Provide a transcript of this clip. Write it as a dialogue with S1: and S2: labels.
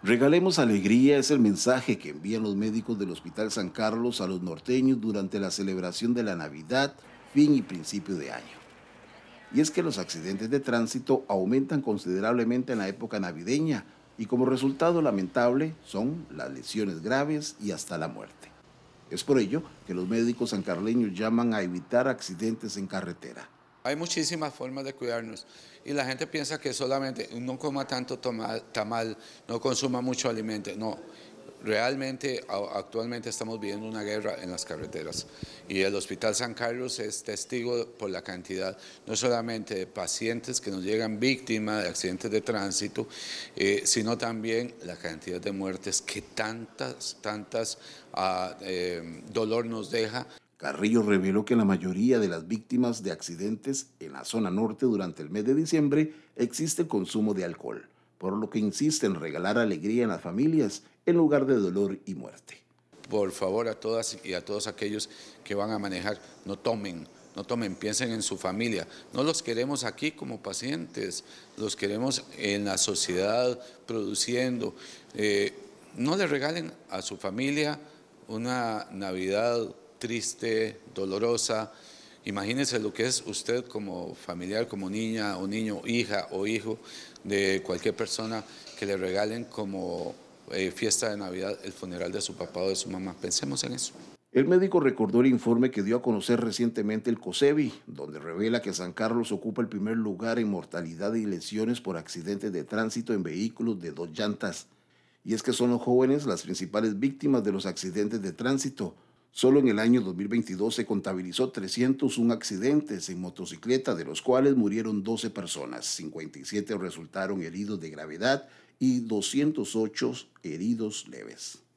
S1: Regalemos alegría es el mensaje que envían los médicos del Hospital San Carlos a los norteños durante la celebración de la Navidad, fin y principio de año. Y es que los accidentes de tránsito aumentan considerablemente en la época navideña y como resultado lamentable son las lesiones graves y hasta la muerte. Es por ello que los médicos sancarleños llaman a evitar accidentes en carretera.
S2: Hay muchísimas formas de cuidarnos y la gente piensa que solamente no coma tanto tamal, no consuma mucho alimento. No, realmente actualmente estamos viviendo una guerra en las carreteras y el Hospital San Carlos es testigo por la cantidad no solamente de pacientes que nos llegan víctimas de accidentes de tránsito, eh, sino también la cantidad de muertes que tantas, tantas ah, eh, dolor nos deja. Carrillo reveló que la mayoría de las
S1: víctimas de accidentes en la zona norte durante el mes de diciembre existe consumo de alcohol por lo que insiste en regalar alegría en las familias en lugar de dolor y muerte.
S2: Por favor, a todas y a todos aquellos que van a manejar, no tomen, no tomen, piensen en su familia. No los queremos aquí como pacientes, los queremos en la sociedad produciendo. Eh, no le regalen a su familia una Navidad triste, dolorosa, Imagínese lo que es usted como familiar, como niña o niño, hija o hijo de cualquier persona que le regalen como eh, fiesta de Navidad el funeral de su papá o de su mamá. Pensemos en eso.
S1: El médico recordó el informe que dio a conocer recientemente el COSEBI, donde revela que San Carlos ocupa el primer lugar en mortalidad y lesiones por accidentes de tránsito en vehículos de dos llantas. Y es que son los jóvenes las principales víctimas de los accidentes de tránsito Solo en el año 2022 se contabilizó 301 accidentes en motocicleta, de los cuales murieron 12 personas, 57 resultaron
S2: heridos de gravedad y 208 heridos leves.